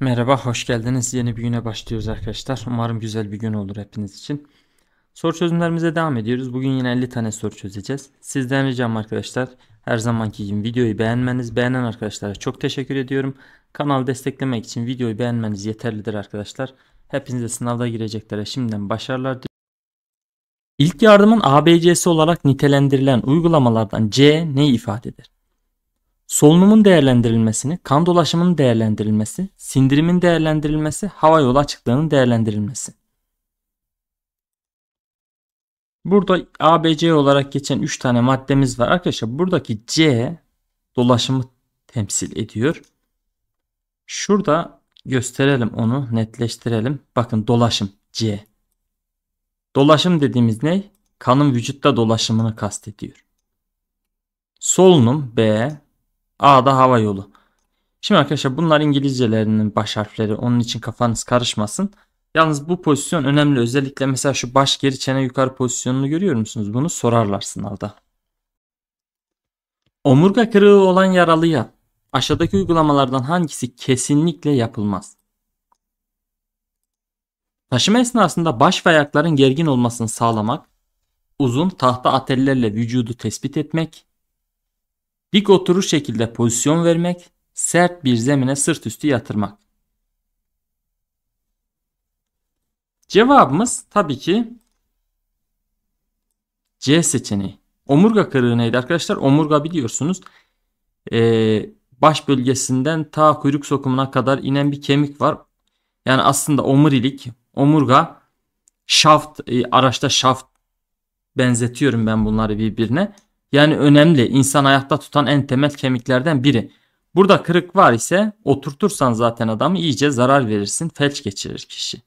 Merhaba, hoş geldiniz. Yeni bir güne başlıyoruz arkadaşlar. Umarım güzel bir gün olur hepiniz için. Soru çözümlerimize devam ediyoruz. Bugün yine 50 tane soru çözeceğiz. Sizden ricam arkadaşlar her zamanki gibi videoyu beğenmeniz, beğenen arkadaşlara çok teşekkür ediyorum. Kanalı desteklemek için videoyu beğenmeniz yeterlidir arkadaşlar. Hepinize sınavda gireceklere şimdiden başarılar diliyorum. İlk yardımın ABC'si olarak nitelendirilen uygulamalardan C ne ifade eder? Solunumun değerlendirilmesini, kan dolaşımının değerlendirilmesi, sindirimin değerlendirilmesi, hava yolu açıklığının değerlendirilmesi. Burada ABC olarak geçen 3 tane maddemiz var. Arkadaşlar buradaki C dolaşımı temsil ediyor. Şurada gösterelim onu netleştirelim. Bakın dolaşım C. Dolaşım dediğimiz ne? Kanın vücutta dolaşımını kastediyor. Solunum B. A da hava yolu. Şimdi arkadaşlar bunlar İngilizcelerinin baş harfleri. Onun için kafanız karışmasın. Yalnız bu pozisyon önemli. Özellikle mesela şu baş geri çene yukarı pozisyonunu görüyor musunuz? Bunu sorarlar sınavda. Omurga kırığı olan yaralıya aşağıdaki uygulamalardan hangisi kesinlikle yapılmaz? Taşıma esnasında baş ve ayakların gergin olmasını sağlamak, uzun tahta atellerle vücudu tespit etmek, Dik oturur şekilde pozisyon vermek, sert bir zemine sırt üstü yatırmak. Cevabımız tabii ki C seçeneği. Omurga kırığı neydi arkadaşlar? Omurga biliyorsunuz e, baş bölgesinden ta kuyruk sokumuna kadar inen bir kemik var. Yani aslında omurilik, omurga, şaft, e, araçta şaft benzetiyorum ben bunları birbirine. Yani önemli insan ayakta tutan en temel kemiklerden biri. Burada kırık var ise oturtursan zaten adamı iyice zarar verirsin felç geçirir kişi.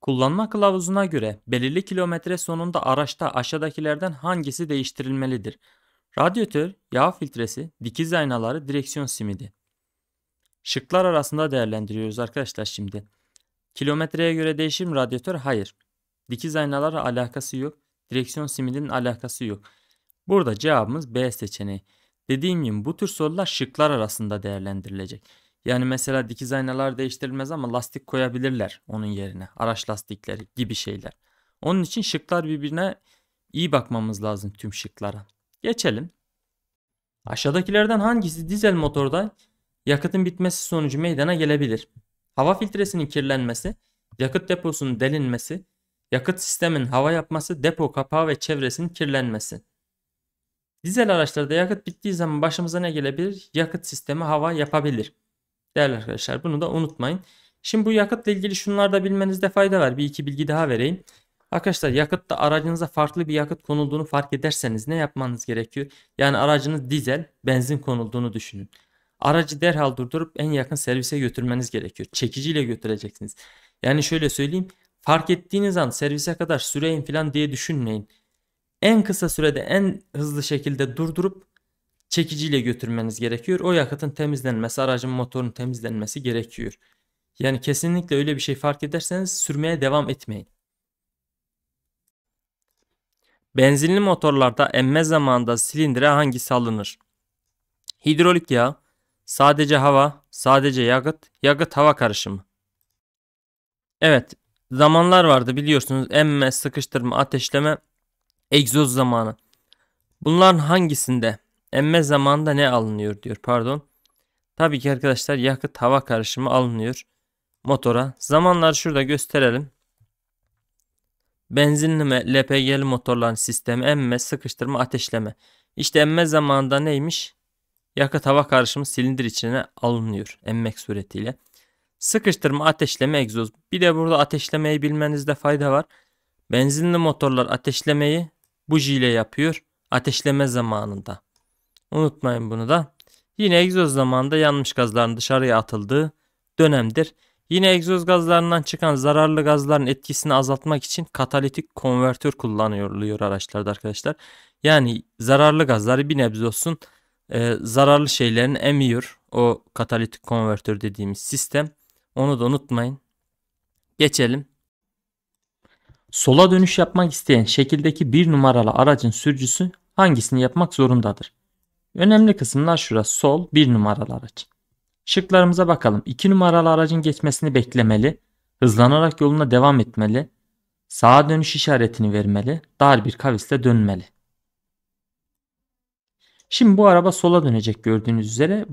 Kullanma kılavuzuna göre belirli kilometre sonunda araçta aşağıdakilerden hangisi değiştirilmelidir? Radyatör, yağ filtresi, dikiz aynaları, direksiyon simidi. Şıklar arasında değerlendiriyoruz arkadaşlar şimdi. Kilometreye göre değişir mi radyatör? Hayır. Dikiz aynalarla alakası yok. Direksiyon simidinin alakası yok. Burada cevabımız B seçeneği. Dediğim gibi bu tür sorular şıklar arasında değerlendirilecek. Yani mesela dikiz aynalar değiştirilmez ama lastik koyabilirler onun yerine. Araç lastikleri gibi şeyler. Onun için şıklar birbirine iyi bakmamız lazım tüm şıklara. Geçelim. Aşağıdakilerden hangisi dizel motorda yakıtın bitmesi sonucu meydana gelebilir? Hava filtresinin kirlenmesi, yakıt deposunun delinmesi, Yakıt sistemin hava yapması, depo kapağı ve çevresinin kirlenmesi. Dizel araçlarda yakıt bittiği zaman başımıza ne gelebilir? Yakıt sistemi hava yapabilir. Değerli arkadaşlar bunu da unutmayın. Şimdi bu yakıtla ilgili şunlar da bilmenizde fayda var. Bir iki bilgi daha vereyim. Arkadaşlar yakıtta aracınıza farklı bir yakıt konulduğunu fark ederseniz ne yapmanız gerekiyor? Yani aracınız dizel, benzin konulduğunu düşünün. Aracı derhal durdurup en yakın servise götürmeniz gerekiyor. Çekiciyle götüreceksiniz. Yani şöyle söyleyeyim Fark ettiğiniz an servise kadar süreyin falan diye düşünmeyin. En kısa sürede en hızlı şekilde durdurup çekiciyle götürmeniz gerekiyor. O yakıtın temizlenmesi, aracın motorun temizlenmesi gerekiyor. Yani kesinlikle öyle bir şey fark ederseniz sürmeye devam etmeyin. Benzinli motorlarda emme zamanında silindire hangisi alınır? Hidrolik yağ, sadece hava, sadece yakıt, yakıt hava karışımı. Evet, zamanlar vardı biliyorsunuz. Emme, sıkıştırma, ateşleme, egzoz zamanı. Bunların hangisinde emme zamanında ne alınıyor diyor pardon. Tabii ki arkadaşlar yakıt hava karışımı alınıyor motora. Zamanları şurada gösterelim. Benzinli LPG'li motorların sistemi emme, sıkıştırma, ateşleme. İşte emme zamanında neymiş? Yakıt hava karışımı silindir içine alınıyor emmek suretiyle. Sıkıştırma, ateşleme, egzoz. Bir de burada ateşlemeyi bilmenizde fayda var. Benzinli motorlar ateşlemeyi bujiyle yapıyor. Ateşleme zamanında. Unutmayın bunu da. Yine egzoz zamanında yanmış gazların dışarıya atıldığı dönemdir. Yine egzoz gazlarından çıkan zararlı gazların etkisini azaltmak için katalitik konvertör kullanılıyor araçlarda arkadaşlar. Yani zararlı gazları bir nebze olsun e, zararlı şeylerin emiyor o katalitik konvertör dediğimiz sistem. Onu da unutmayın. Geçelim. Sola dönüş yapmak isteyen şekildeki bir numaralı aracın sürücüsü hangisini yapmak zorundadır? Önemli kısımlar şurası sol bir numaralı araç. Şıklarımıza bakalım. 2 numaralı aracın geçmesini beklemeli, hızlanarak yoluna devam etmeli, sağa dönüş işaretini vermeli, dar bir kaviste dönmeli. Şimdi bu araba sola dönecek gördüğünüz üzere.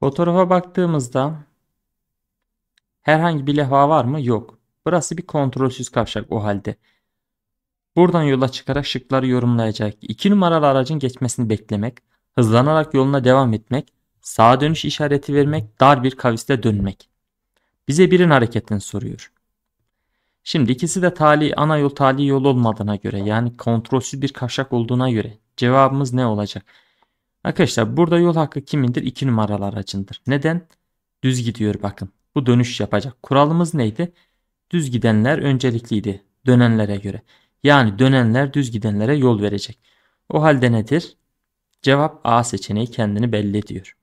Fotoğrafa baktığımızda Herhangi bir levha var mı? Yok. Burası bir kontrolsüz kavşak o halde. Buradan yola çıkarak şıkları yorumlayacak. 2 numaralı aracın geçmesini beklemek, hızlanarak yoluna devam etmek, sağa dönüş işareti vermek, dar bir kaviste dönmek. Bize birin hareketini soruyor. Şimdi ikisi de tali, ana yol tali yol olmadığına göre yani kontrolsüz bir kavşak olduğuna göre cevabımız ne olacak? Arkadaşlar burada yol hakkı kimindir? 2 numaralı aracındır. Neden? Düz gidiyor bakın bu dönüş yapacak. Kuralımız neydi? Düz gidenler öncelikliydi dönenlere göre. Yani dönenler düz gidenlere yol verecek. O halde nedir? Cevap A seçeneği kendini belli ediyor.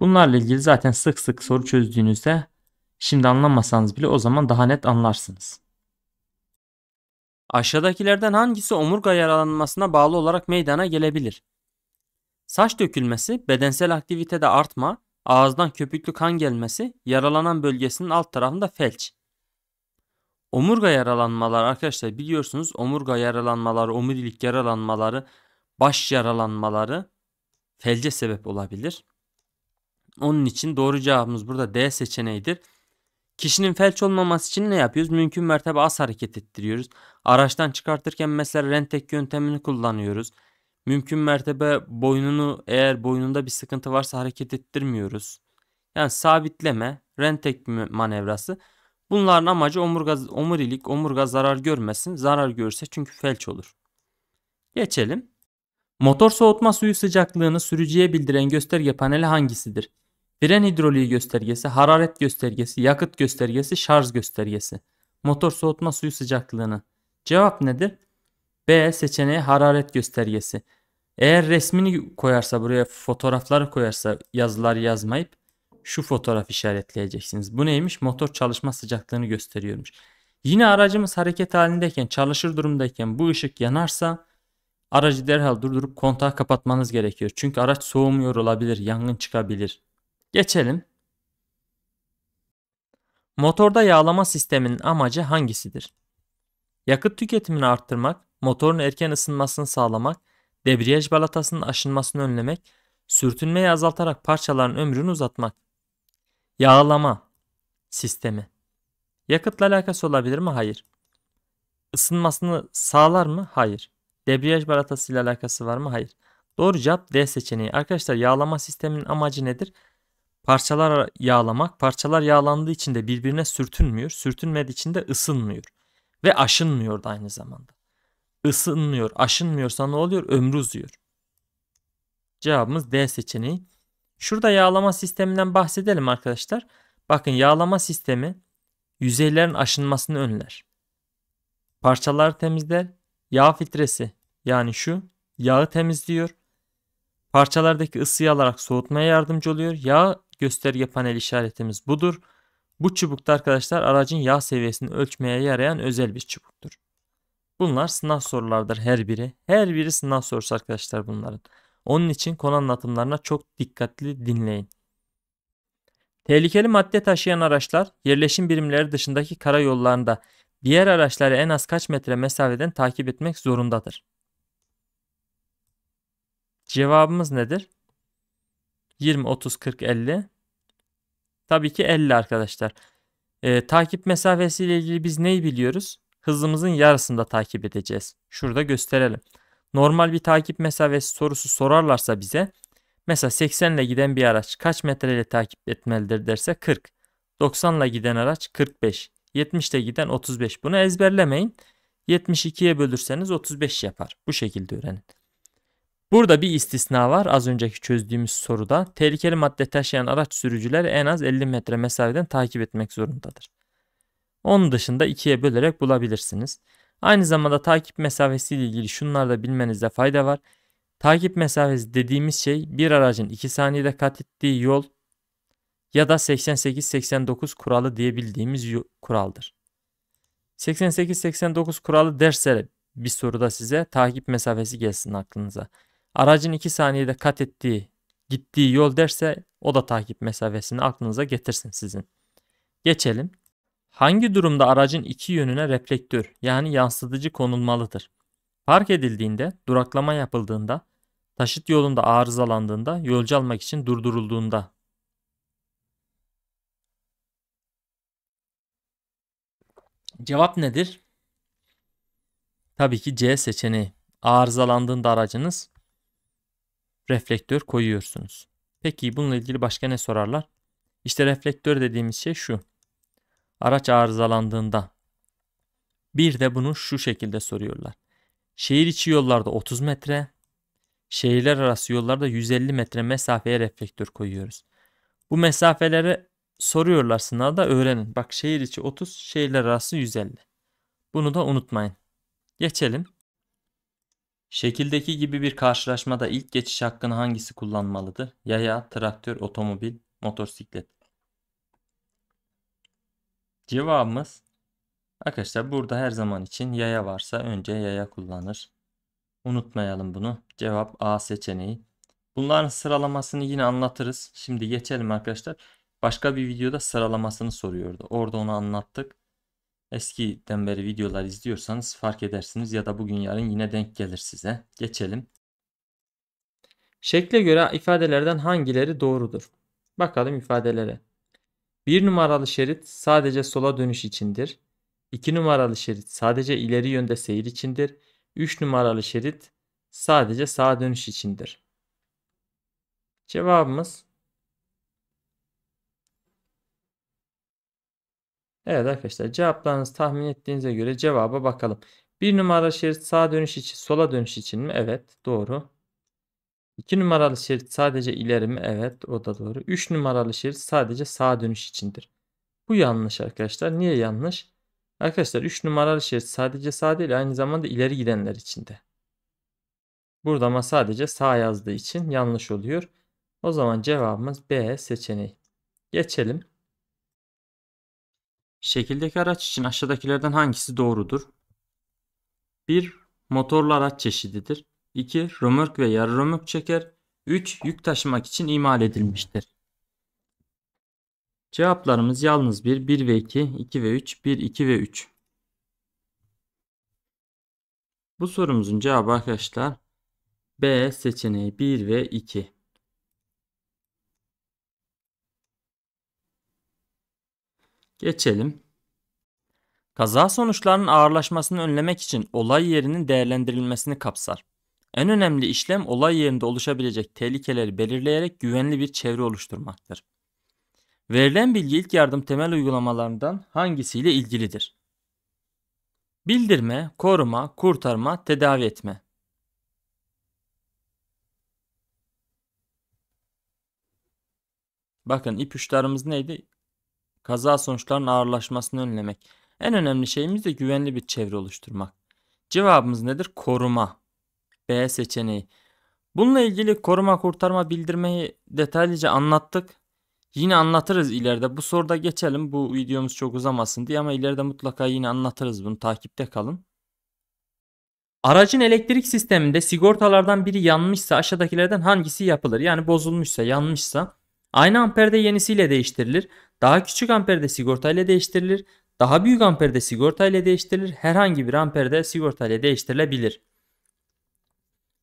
Bunlarla ilgili zaten sık sık soru çözdüğünüzde şimdi anlamasanız bile o zaman daha net anlarsınız. Aşağıdakilerden hangisi omurga yaralanmasına bağlı olarak meydana gelebilir? Saç dökülmesi, bedensel aktivitede artma, Ağızdan köpüklü kan gelmesi, yaralanan bölgesinin alt tarafında felç. Omurga yaralanmaları arkadaşlar biliyorsunuz omurga yaralanmaları, omurilik yaralanmaları, baş yaralanmaları felce sebep olabilir. Onun için doğru cevabımız burada D seçeneğidir. Kişinin felç olmaması için ne yapıyoruz? Mümkün mertebe az hareket ettiriyoruz. Araçtan çıkartırken mesela rentek yöntemini kullanıyoruz. Mümkün mertebe boynunu eğer boynunda bir sıkıntı varsa hareket ettirmiyoruz. Yani sabitleme, rentek manevrası. Bunların amacı omurga, omurilik, omurga zarar görmesin. Zarar görse çünkü felç olur. Geçelim. Motor soğutma suyu sıcaklığını sürücüye bildiren gösterge paneli hangisidir? Fren hidroliği göstergesi, hararet göstergesi, yakıt göstergesi, şarj göstergesi. Motor soğutma suyu sıcaklığını. Cevap nedir? B seçeneği hararet göstergesi. Eğer resmini koyarsa buraya fotoğrafları koyarsa yazılar yazmayıp şu fotoğraf işaretleyeceksiniz. Bu neymiş? Motor çalışma sıcaklığını gösteriyormuş. Yine aracımız hareket halindeyken, çalışır durumdayken bu ışık yanarsa aracı derhal durdurup kontağı kapatmanız gerekiyor. Çünkü araç soğumuyor olabilir, yangın çıkabilir. Geçelim. Motorda yağlama sisteminin amacı hangisidir? Yakıt tüketimini arttırmak, motorun erken ısınmasını sağlamak, debriyaj balatasının aşınmasını önlemek, sürtünmeyi azaltarak parçaların ömrünü uzatmak. Yağlama sistemi. Yakıtla alakası olabilir mi? Hayır. Isınmasını sağlar mı? Hayır. Debriyaj balatasıyla alakası var mı? Hayır. Doğru cevap D seçeneği. Arkadaşlar yağlama sisteminin amacı nedir? Parçalar yağlamak. Parçalar yağlandığı için de birbirine sürtünmüyor. Sürtünmediği için de ısınmıyor. Ve aşınmıyor da aynı zamanda ısınmıyor, aşınmıyorsa ne oluyor? Ömrü uzuyor. Cevabımız D seçeneği. Şurada yağlama sisteminden bahsedelim arkadaşlar. Bakın yağlama sistemi yüzeylerin aşınmasını önler. Parçaları temizler. Yağ filtresi yani şu yağı temizliyor. Parçalardaki ısıyı alarak soğutmaya yardımcı oluyor. Yağ gösterge panel işaretimiz budur. Bu çubukta arkadaşlar aracın yağ seviyesini ölçmeye yarayan özel bir çubuktur. Bunlar sınav sorulardır her biri. Her biri sınav sorusu arkadaşlar bunların. Onun için konu anlatımlarına çok dikkatli dinleyin. Tehlikeli madde taşıyan araçlar yerleşim birimleri dışındaki karayollarında diğer araçları en az kaç metre mesafeden takip etmek zorundadır. Cevabımız nedir? 20, 30, 40, 50. Tabii ki 50 arkadaşlar. Ee, takip mesafesiyle ilgili biz neyi biliyoruz? hızımızın yarısında takip edeceğiz. Şurada gösterelim. Normal bir takip mesafesi sorusu sorarlarsa bize mesela 80 ile giden bir araç kaç metre ile takip etmelidir derse 40. 90 ile giden araç 45. 70 ile giden 35. Bunu ezberlemeyin. 72'ye bölürseniz 35 yapar. Bu şekilde öğrenin. Burada bir istisna var. Az önceki çözdüğümüz soruda tehlikeli madde taşıyan araç sürücüler en az 50 metre mesafeden takip etmek zorundadır. Onun dışında ikiye bölerek bulabilirsiniz. Aynı zamanda takip mesafesi ile ilgili şunları da bilmenizde fayda var. Takip mesafesi dediğimiz şey bir aracın 2 saniyede kat ettiği yol ya da 88-89 kuralı diyebildiğimiz kuraldır. 88-89 kuralı derse bir soruda size takip mesafesi gelsin aklınıza. Aracın 2 saniyede kat ettiği, gittiği yol derse o da takip mesafesini aklınıza getirsin sizin. Geçelim. Hangi durumda aracın iki yönüne reflektör yani yansıtıcı konulmalıdır? Park edildiğinde, duraklama yapıldığında, taşıt yolunda arızalandığında, yolcu almak için durdurulduğunda. Cevap nedir? Tabii ki C seçeneği. Arızalandığında aracınız reflektör koyuyorsunuz. Peki bununla ilgili başka ne sorarlar? İşte reflektör dediğimiz şey şu araç arızalandığında. Bir de bunu şu şekilde soruyorlar. Şehir içi yollarda 30 metre, şehirler arası yollarda 150 metre mesafeye reflektör koyuyoruz. Bu mesafeleri soruyorlar sınavda öğrenin. Bak şehir içi 30, şehirler arası 150. Bunu da unutmayın. Geçelim. Şekildeki gibi bir karşılaşmada ilk geçiş hakkını hangisi kullanmalıdır? Yaya, traktör, otomobil, motosiklet. Cevabımız arkadaşlar burada her zaman için yaya varsa önce yaya kullanır. Unutmayalım bunu. Cevap A seçeneği. Bunların sıralamasını yine anlatırız. Şimdi geçelim arkadaşlar. Başka bir videoda sıralamasını soruyordu. Orada onu anlattık. Eskiden beri videolar izliyorsanız fark edersiniz ya da bugün yarın yine denk gelir size. Geçelim. Şekle göre ifadelerden hangileri doğrudur? Bakalım ifadelere. 1 numaralı şerit sadece sola dönüş içindir. 2 numaralı şerit sadece ileri yönde seyir içindir. 3 numaralı şerit sadece sağa dönüş içindir. Cevabımız Evet arkadaşlar cevaplarınızı tahmin ettiğinize göre cevaba bakalım. 1 numaralı şerit sağa dönüş için sola dönüş için mi? Evet doğru. 2 numaralı şerit sadece ileri mi? Evet o da doğru. 3 numaralı şerit sadece sağa dönüş içindir. Bu yanlış arkadaşlar. Niye yanlış? Arkadaşlar 3 numaralı şerit sadece sağ değil aynı zamanda ileri gidenler için Burada ama sadece sağ yazdığı için yanlış oluyor. O zaman cevabımız B seçeneği. Geçelim. Şekildeki araç için aşağıdakilerden hangisi doğrudur? 1. Motorlu araç çeşididir. 2. Römork ve yarı römork çeker. 3. Yük taşımak için imal edilmiştir. Cevaplarımız yalnız 1, 1 ve 2, 2 ve 3, 1, 2 ve 3. Bu sorumuzun cevabı arkadaşlar B seçeneği 1 ve 2. Geçelim. Kaza sonuçlarının ağırlaşmasını önlemek için olay yerinin değerlendirilmesini kapsar. En önemli işlem olay yerinde oluşabilecek tehlikeleri belirleyerek güvenli bir çevre oluşturmaktır. Verilen bilgi ilk yardım temel uygulamalarından hangisiyle ilgilidir? Bildirme, koruma, kurtarma, tedavi etme. Bakın ipuçlarımız neydi? Kaza sonuçlarının ağırlaşmasını önlemek. En önemli şeyimiz de güvenli bir çevre oluşturmak. Cevabımız nedir? Koruma. B seçeneği. Bununla ilgili koruma kurtarma bildirmeyi detaylıca anlattık. Yine anlatırız ileride. Bu soruda geçelim. Bu videomuz çok uzamasın diye ama ileride mutlaka yine anlatırız bunu. Takipte kalın. Aracın elektrik sisteminde sigortalardan biri yanmışsa aşağıdakilerden hangisi yapılır? Yani bozulmuşsa, yanmışsa aynı amperde yenisiyle değiştirilir. Daha küçük amperde sigorta ile değiştirilir. Daha büyük amperde sigorta ile değiştirilir. Herhangi bir amperde sigorta ile değiştirilebilir.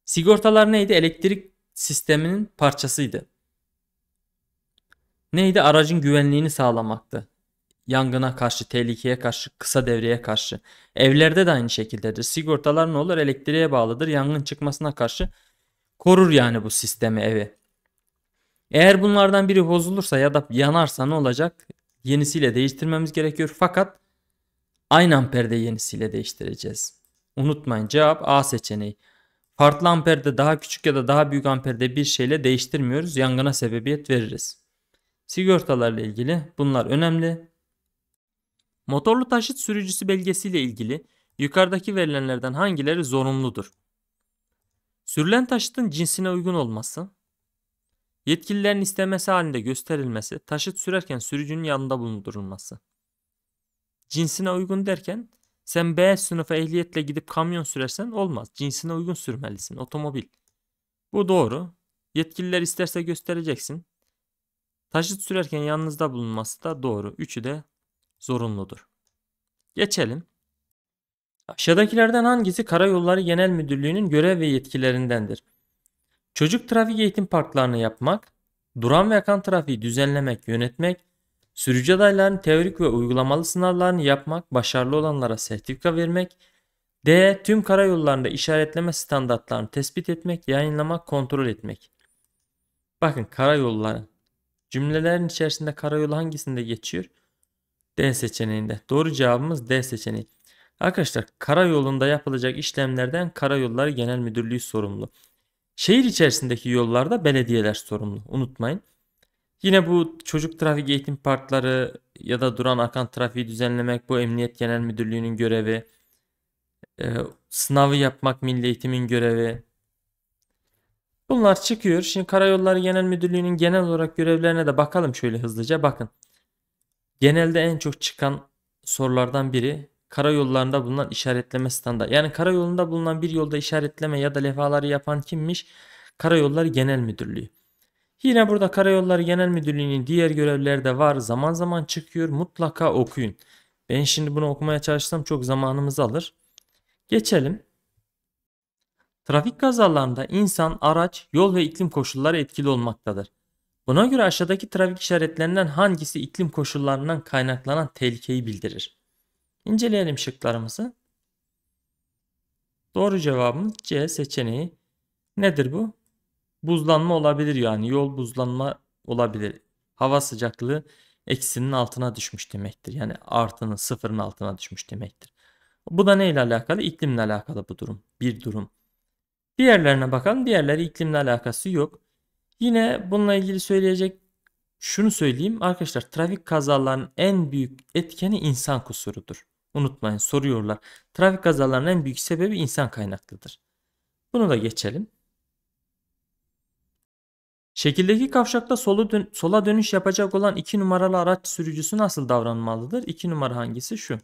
Sigortalar neydi? Elektrik sisteminin parçasıydı. Neydi? Aracın güvenliğini sağlamaktı. Yangına karşı, tehlikeye karşı, kısa devreye karşı. Evlerde de aynı şekildedir. Sigortalar ne olur? Elektriğe bağlıdır. Yangın çıkmasına karşı korur yani bu sistemi evi. Eğer bunlardan biri bozulursa ya da yanarsa ne olacak? Yenisiyle değiştirmemiz gerekiyor. Fakat aynı amperde yenisiyle değiştireceğiz. Unutmayın cevap A seçeneği. Farklı amperde daha küçük ya da daha büyük amperde bir şeyle değiştirmiyoruz. Yangına sebebiyet veririz. Sigortalarla ilgili bunlar önemli. Motorlu taşıt sürücüsü belgesiyle ilgili yukarıdaki verilenlerden hangileri zorunludur? Sürülen taşıtın cinsine uygun olması, yetkililerin istemesi halinde gösterilmesi, taşıt sürerken sürücünün yanında bulundurulması. Cinsine uygun derken sen B sınıfı ehliyetle gidip kamyon sürersen olmaz. Cinsine uygun sürmelisin. Otomobil. Bu doğru. Yetkililer isterse göstereceksin. Taşıt sürerken yanınızda bulunması da doğru. Üçü de zorunludur. Geçelim. Aşağıdakilerden hangisi Karayolları Genel Müdürlüğü'nün görev ve yetkilerindendir? Çocuk trafik eğitim parklarını yapmak, duran ve akan trafiği düzenlemek, yönetmek, Sürücü adaylarının teorik ve uygulamalı sınavlarını yapmak, başarılı olanlara sertifika vermek, D. Tüm karayollarında işaretleme standartlarını tespit etmek, yayınlamak, kontrol etmek. Bakın karayolların Cümlelerin içerisinde karayolu hangisinde geçiyor? D seçeneğinde. Doğru cevabımız D seçeneği. Arkadaşlar karayolunda yapılacak işlemlerden Karayolları Genel Müdürlüğü sorumlu. Şehir içerisindeki yollarda belediyeler sorumlu. Unutmayın. Yine bu çocuk trafik eğitim parkları ya da duran akan trafiği düzenlemek bu Emniyet Genel Müdürlüğü'nün görevi. E, sınavı yapmak Milli Eğitim'in görevi. Bunlar çıkıyor. Şimdi Karayolları Genel Müdürlüğü'nün genel olarak görevlerine de bakalım şöyle hızlıca. Bakın. Genelde en çok çıkan sorulardan biri karayollarında bulunan işaretleme standartı. Yani karayolunda bulunan bir yolda işaretleme ya da levhaları yapan kimmiş? Karayolları Genel Müdürlüğü. Yine burada Karayolları Genel Müdürlüğü'nün diğer görevleri de var. Zaman zaman çıkıyor. Mutlaka okuyun. Ben şimdi bunu okumaya çalışsam çok zamanımız alır. Geçelim. Trafik kazalarında insan, araç, yol ve iklim koşulları etkili olmaktadır. Buna göre aşağıdaki trafik işaretlerinden hangisi iklim koşullarından kaynaklanan tehlikeyi bildirir? İnceleyelim şıklarımızı. Doğru cevabımız C seçeneği. Nedir bu? Buzlanma olabilir yani yol buzlanma olabilir. Hava sıcaklığı eksinin altına düşmüş demektir. Yani artının sıfırın altına düşmüş demektir. Bu da neyle alakalı? İklimle alakalı bu durum. Bir durum. Diğerlerine bakalım. Diğerleri iklimle alakası yok. Yine bununla ilgili söyleyecek şunu söyleyeyim. Arkadaşlar trafik kazalarının en büyük etkeni insan kusurudur. Unutmayın soruyorlar. Trafik kazalarının en büyük sebebi insan kaynaklıdır. Bunu da geçelim. Şekildeki kavşakta sola, dön sola dönüş yapacak olan 2 numaralı araç sürücüsü nasıl davranmalıdır? 2 numara hangisi? Şu.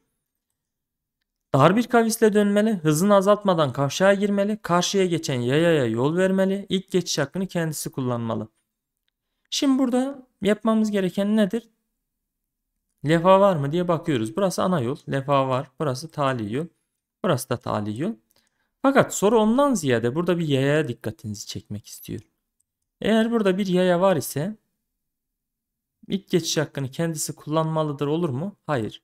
Dar bir kavisle dönmeli, hızını azaltmadan kavşağa girmeli, karşıya geçen yayaya yol vermeli, ilk geçiş hakkını kendisi kullanmalı. Şimdi burada yapmamız gereken nedir? Lefa var mı diye bakıyoruz. Burası ana yol, lefa var. Burası tali yol. Burası da tali yol. Fakat soru ondan ziyade burada bir yayaya dikkatinizi çekmek istiyorum. Eğer burada bir yaya var ise ilk geçiş hakkını kendisi kullanmalıdır olur mu? Hayır.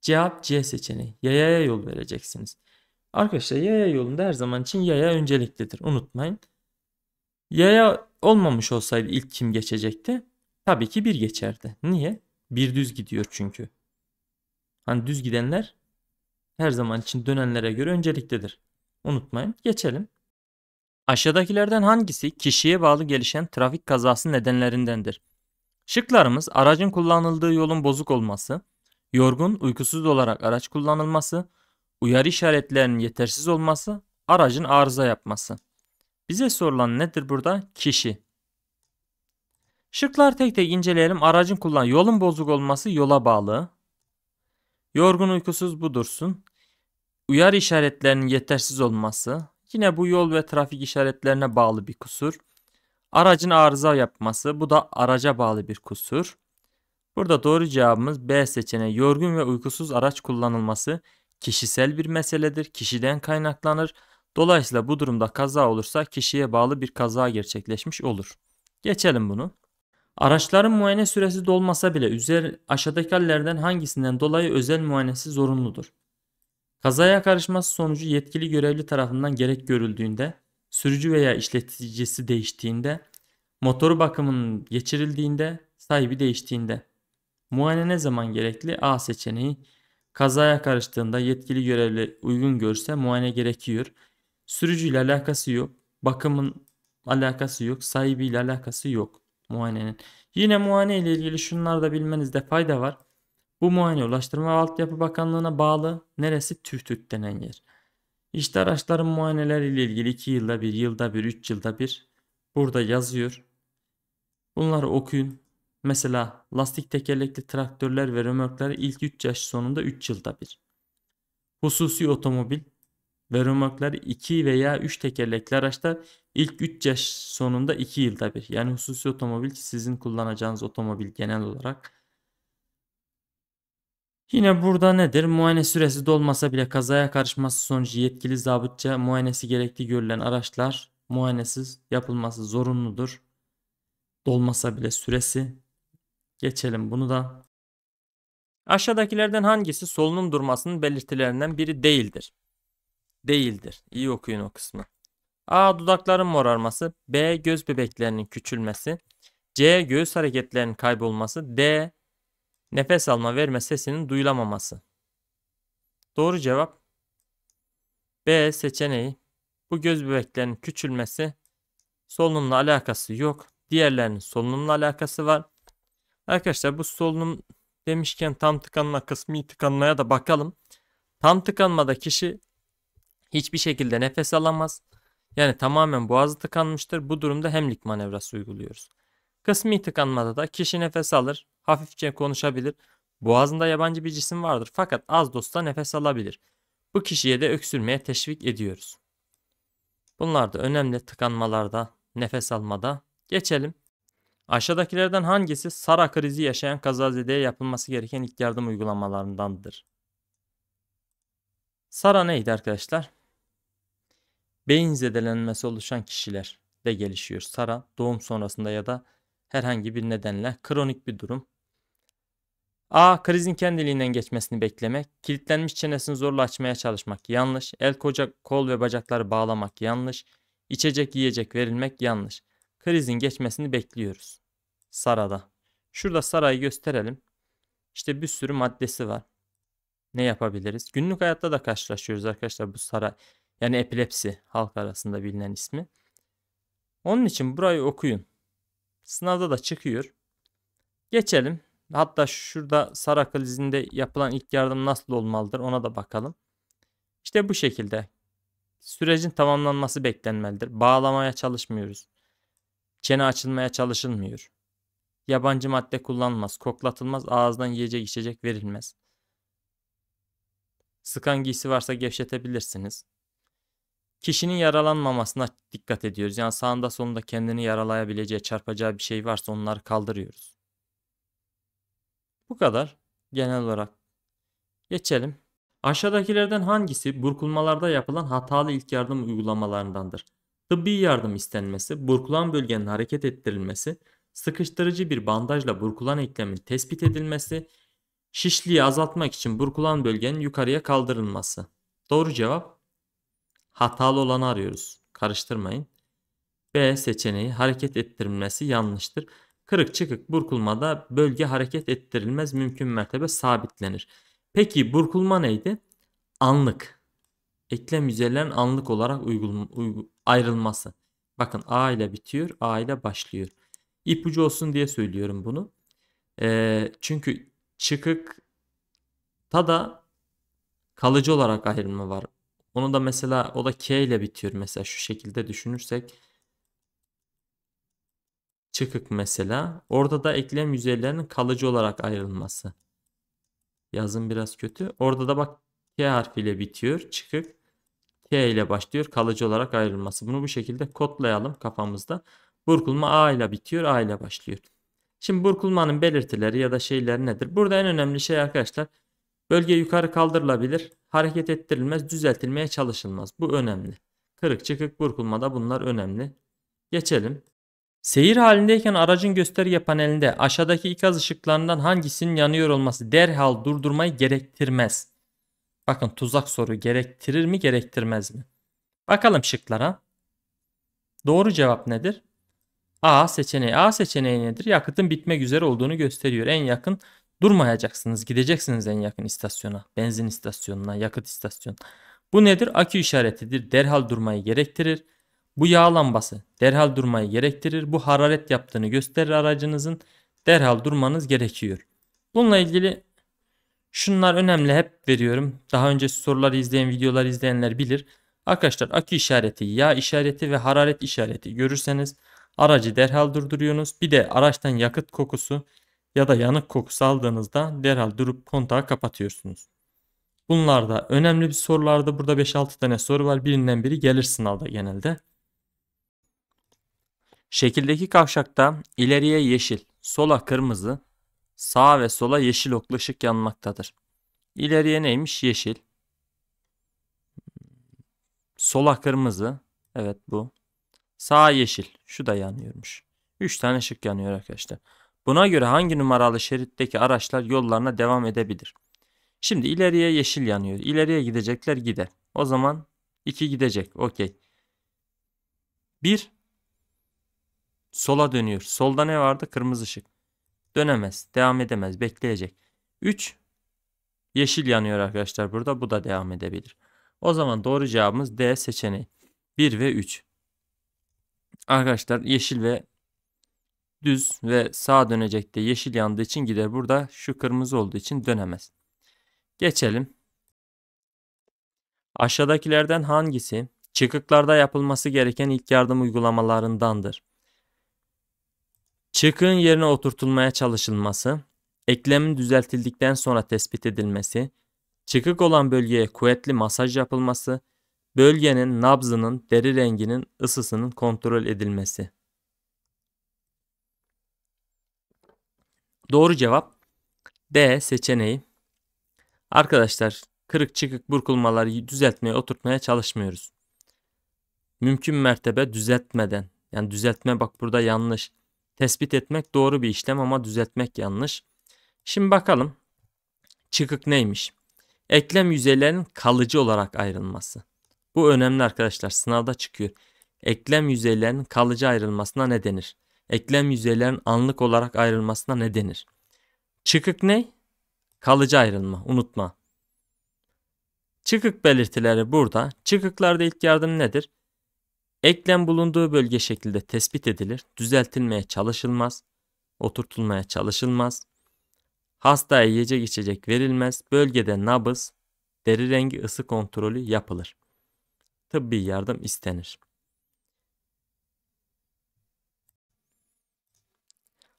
Cevap C seçeneği. Yayaya yol vereceksiniz. Arkadaşlar yaya yolunda her zaman için yaya önceliklidir. Unutmayın. Yaya olmamış olsaydı ilk kim geçecekti? Tabii ki bir geçerdi. Niye? Bir düz gidiyor çünkü. Hani düz gidenler her zaman için dönenlere göre önceliklidir. Unutmayın. Geçelim. Aşağıdakilerden hangisi kişiye bağlı gelişen trafik kazası nedenlerindendir? Şıklarımız aracın kullanıldığı yolun bozuk olması, yorgun, uykusuz olarak araç kullanılması, uyarı işaretlerinin yetersiz olması, aracın arıza yapması. Bize sorulan nedir burada? Kişi. Şıklar tek tek inceleyelim. Aracın kullan yolun bozuk olması yola bağlı. Yorgun uykusuz budursun. Uyarı işaretlerinin yetersiz olması, Yine bu yol ve trafik işaretlerine bağlı bir kusur. Aracın arıza yapması bu da araca bağlı bir kusur. Burada doğru cevabımız B seçeneği yorgun ve uykusuz araç kullanılması kişisel bir meseledir. Kişiden kaynaklanır. Dolayısıyla bu durumda kaza olursa kişiye bağlı bir kaza gerçekleşmiş olur. Geçelim bunu. Araçların muayene süresi dolmasa bile üzer aşağıdaki hallerden hangisinden dolayı özel muayenesi zorunludur? Kazaya karışması sonucu yetkili görevli tarafından gerek görüldüğünde, sürücü veya işleticisi değiştiğinde, motoru bakımının geçirildiğinde, sahibi değiştiğinde. Muayene ne zaman gerekli? A seçeneği. Kazaya karıştığında yetkili görevli uygun görse muayene gerekiyor. Sürücü ile alakası yok. Bakımın alakası yok. sahibi ile alakası yok muayenenin. Yine muayene ile ilgili şunlar da bilmenizde fayda var. Bu muayene Ulaştırma ve Altyapı Bakanlığı'na bağlı. Neresi? TÜFTÜK denen yer. İşte araçların muayeneleriyle ilgili 2 yılda bir, yılda bir, 3 yılda bir burada yazıyor. Bunları okuyun. Mesela lastik tekerlekli traktörler ve römorklar ilk 3 yaş sonunda 3 yılda bir. Hususi otomobil ve römorklar 2 veya 3 tekerlekli araçlar ilk 3 yaş sonunda 2 yılda bir. Yani hususi otomobil sizin kullanacağınız otomobil genel olarak Yine burada nedir? Muayene süresi dolmasa bile kazaya karışması sonucu yetkili zabıtça muayenesi gerektiği görülen araçlar muayenesiz yapılması zorunludur. Dolmasa bile süresi. Geçelim bunu da. Aşağıdakilerden hangisi solunum durmasının belirtilerinden biri değildir? Değildir. İyi okuyun o kısmı. A. Dudakların morarması. B. Göz bebeklerinin küçülmesi. C. Göğüs hareketlerinin kaybolması. D. Nefes alma verme sesinin duyulamaması. Doğru cevap B seçeneği. Bu göz bebeklerinin küçülmesi solunumla alakası yok. Diğerlerinin solunumla alakası var. Arkadaşlar bu solunum demişken tam tıkanma kısmı tıkanmaya da bakalım. Tam tıkanmada kişi hiçbir şekilde nefes alamaz. Yani tamamen boğazı tıkanmıştır. Bu durumda hemlik manevrası uyguluyoruz. Kısmi tıkanmada da kişi nefes alır, hafifçe konuşabilir, boğazında yabancı bir cisim vardır fakat az dosta nefes alabilir. Bu kişiye de öksürmeye teşvik ediyoruz. Bunlar da önemli tıkanmalarda, nefes almada. Geçelim. Aşağıdakilerden hangisi Sara krizi yaşayan kazazedeye yapılması gereken ilk yardım uygulamalarındandır? Sara neydi arkadaşlar? Beyin zedelenmesi oluşan kişilerde gelişiyor. Sara doğum sonrasında ya da herhangi bir nedenle kronik bir durum. A. Krizin kendiliğinden geçmesini beklemek. Kilitlenmiş çenesini zorla açmaya çalışmak yanlış. El koca, kol ve bacakları bağlamak yanlış. İçecek yiyecek verilmek yanlış. Krizin geçmesini bekliyoruz. Sarada. Şurada sarayı gösterelim. İşte bir sürü maddesi var. Ne yapabiliriz? Günlük hayatta da karşılaşıyoruz arkadaşlar bu saray. Yani epilepsi halk arasında bilinen ismi. Onun için burayı okuyun. Sınavda da çıkıyor. Geçelim. Hatta şurada sarı izinde yapılan ilk yardım nasıl olmalıdır ona da bakalım. İşte bu şekilde. Sürecin tamamlanması beklenmelidir. Bağlamaya çalışmıyoruz. Çene açılmaya çalışılmıyor. Yabancı madde kullanılmaz, koklatılmaz, ağızdan yiyecek içecek verilmez. Sıkan giysi varsa gevşetebilirsiniz. Kişinin yaralanmamasına dikkat ediyoruz. Yani sağında solunda kendini yaralayabileceği, çarpacağı bir şey varsa onları kaldırıyoruz. Bu kadar genel olarak. Geçelim. Aşağıdakilerden hangisi burkulmalarda yapılan hatalı ilk yardım uygulamalarındandır? Tıbbi yardım istenmesi, burkulan bölgenin hareket ettirilmesi, sıkıştırıcı bir bandajla burkulan eklemin tespit edilmesi, şişliği azaltmak için burkulan bölgenin yukarıya kaldırılması. Doğru cevap hatalı olanı arıyoruz. Karıştırmayın. B seçeneği hareket ettirilmesi yanlıştır. Kırık çıkık burkulmada bölge hareket ettirilmez mümkün mertebe sabitlenir. Peki burkulma neydi? Anlık. Eklem yüzeylerin anlık olarak ayrılması. Bakın A ile bitiyor, A ile başlıyor. İpucu olsun diye söylüyorum bunu. E, çünkü çıkık ta da kalıcı olarak ayrılma var. Onu da mesela o da K ile bitiyor mesela şu şekilde düşünürsek. Çıkık mesela. Orada da eklem yüzeylerinin kalıcı olarak ayrılması. yazın biraz kötü. Orada da bak K harfiyle bitiyor. Çıkık. K ile başlıyor. Kalıcı olarak ayrılması. Bunu bu şekilde kodlayalım kafamızda. Burkulma A ile bitiyor. A ile başlıyor. Şimdi burkulmanın belirtileri ya da şeyleri nedir? Burada en önemli şey arkadaşlar Bölge yukarı kaldırılabilir, hareket ettirilmez, düzeltilmeye çalışılmaz. Bu önemli. Kırık çıkık burkulma da bunlar önemli. Geçelim. Seyir halindeyken aracın gösterge panelinde aşağıdaki ikaz ışıklarından hangisinin yanıyor olması derhal durdurmayı gerektirmez. Bakın tuzak soru gerektirir mi gerektirmez mi? Bakalım şıklara. Doğru cevap nedir? A seçeneği. A seçeneği nedir? Yakıtın bitmek üzere olduğunu gösteriyor. En yakın Durmayacaksınız. Gideceksiniz en yakın istasyona. Benzin istasyonuna, yakıt istasyonuna. Bu nedir? Akü işaretidir. Derhal durmayı gerektirir. Bu yağ lambası derhal durmayı gerektirir. Bu hararet yaptığını gösterir aracınızın. Derhal durmanız gerekiyor. Bununla ilgili şunlar önemli hep veriyorum. Daha önce soruları izleyen videoları izleyenler bilir. Arkadaşlar akü işareti, yağ işareti ve hararet işareti görürseniz aracı derhal durduruyorsunuz. Bir de araçtan yakıt kokusu ya da yanık kokusu aldığınızda derhal durup kontağı kapatıyorsunuz. Bunlar da önemli bir sorularda burada 5-6 tane soru var. Birinden biri gelir sınavda genelde. Şekildeki kavşakta ileriye yeşil, sola kırmızı, sağa ve sola yeşil oklu ışık yanmaktadır. İleriye neymiş? Yeşil. Sola kırmızı. Evet bu. Sağa yeşil. Şu da yanıyormuş. 3 tane ışık yanıyor arkadaşlar. Buna göre hangi numaralı şeritteki araçlar yollarına devam edebilir? Şimdi ileriye yeşil yanıyor. İleriye gidecekler gider. O zaman 2 gidecek. Okey. 1 sola dönüyor. Solda ne vardı? Kırmızı ışık. Dönemez. Devam edemez. Bekleyecek. 3 yeşil yanıyor arkadaşlar burada. Bu da devam edebilir. O zaman doğru cevabımız D seçeneği. 1 ve 3. Arkadaşlar yeşil ve düz ve sağa dönecekte yeşil yandığı için gider. Burada şu kırmızı olduğu için dönemez. Geçelim. Aşağıdakilerden hangisi çıkıklarda yapılması gereken ilk yardım uygulamalarındandır? Çıkığın yerine oturtulmaya çalışılması, eklemin düzeltildikten sonra tespit edilmesi, çıkık olan bölgeye kuvvetli masaj yapılması, bölgenin nabzının, deri renginin, ısısının kontrol edilmesi. Doğru cevap B seçeneği. Arkadaşlar kırık çıkık burkulmaları düzeltmeye oturtmaya çalışmıyoruz. Mümkün mertebe düzeltmeden yani düzeltme bak burada yanlış. Tespit etmek doğru bir işlem ama düzeltmek yanlış. Şimdi bakalım çıkık neymiş? Eklem yüzeylerinin kalıcı olarak ayrılması. Bu önemli arkadaşlar sınavda çıkıyor. Eklem yüzeylerinin kalıcı ayrılmasına ne denir? eklem yüzeylerin anlık olarak ayrılmasına ne denir? Çıkık ne? Kalıcı ayrılma, unutma. Çıkık belirtileri burada. Çıkıklarda ilk yardım nedir? Eklem bulunduğu bölge şekilde tespit edilir. Düzeltilmeye çalışılmaz. Oturtulmaya çalışılmaz. Hastaya yiyecek içecek verilmez. Bölgede nabız, deri rengi, ısı kontrolü yapılır. Tıbbi yardım istenir.